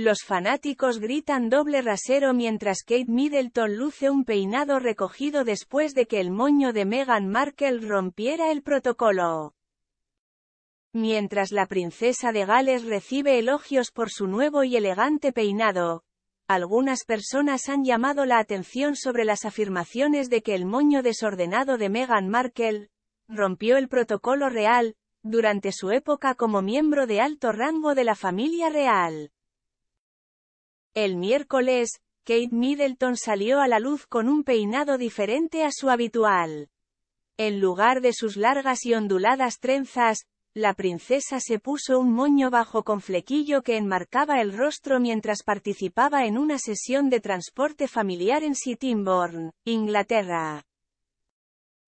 Los fanáticos gritan doble rasero mientras Kate Middleton luce un peinado recogido después de que el moño de Meghan Markle rompiera el protocolo. Mientras la princesa de Gales recibe elogios por su nuevo y elegante peinado, algunas personas han llamado la atención sobre las afirmaciones de que el moño desordenado de Meghan Markle rompió el protocolo real durante su época como miembro de alto rango de la familia real. El miércoles, Kate Middleton salió a la luz con un peinado diferente a su habitual. En lugar de sus largas y onduladas trenzas, la princesa se puso un moño bajo con flequillo que enmarcaba el rostro mientras participaba en una sesión de transporte familiar en Sittingbourne, Inglaterra.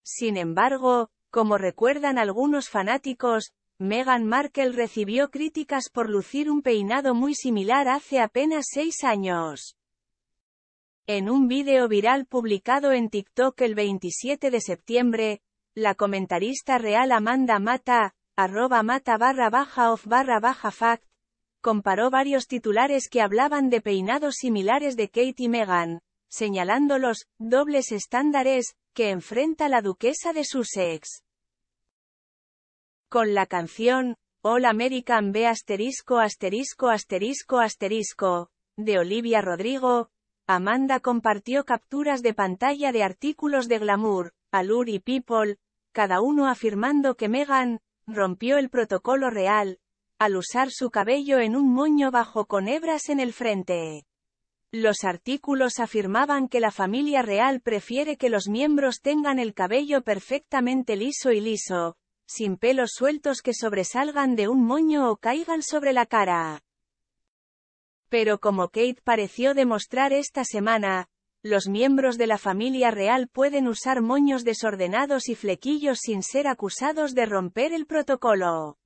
Sin embargo, como recuerdan algunos fanáticos, Meghan Markle recibió críticas por lucir un peinado muy similar hace apenas seis años. En un vídeo viral publicado en TikTok el 27 de septiembre, la comentarista real Amanda Mata, arroba mata barra baja off barra baja fact, comparó varios titulares que hablaban de peinados similares de Kate y Meghan, señalando los dobles estándares que enfrenta la duquesa de Sussex con la canción All American B asterisco asterisco asterisco asterisco de Olivia Rodrigo, Amanda compartió capturas de pantalla de artículos de glamour, Allure y People, cada uno afirmando que Meghan rompió el protocolo real al usar su cabello en un moño bajo con hebras en el frente. Los artículos afirmaban que la familia real prefiere que los miembros tengan el cabello perfectamente liso y liso, sin pelos sueltos que sobresalgan de un moño o caigan sobre la cara. Pero como Kate pareció demostrar esta semana, los miembros de la familia real pueden usar moños desordenados y flequillos sin ser acusados de romper el protocolo.